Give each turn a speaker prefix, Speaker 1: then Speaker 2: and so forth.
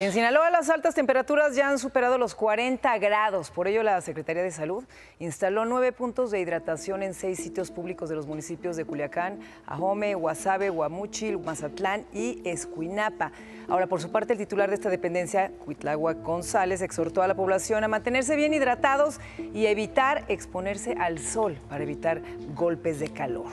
Speaker 1: En Sinaloa las altas temperaturas ya han superado los 40 grados, por ello la Secretaría de Salud instaló nueve puntos de hidratación en seis sitios públicos de los municipios de Culiacán, Ajome, Huasabe, Guamuchil, Mazatlán y Escuinapa. Ahora, por su parte, el titular de esta dependencia, Cuitlagua González, exhortó a la población a mantenerse bien hidratados y evitar exponerse al sol para evitar golpes de calor.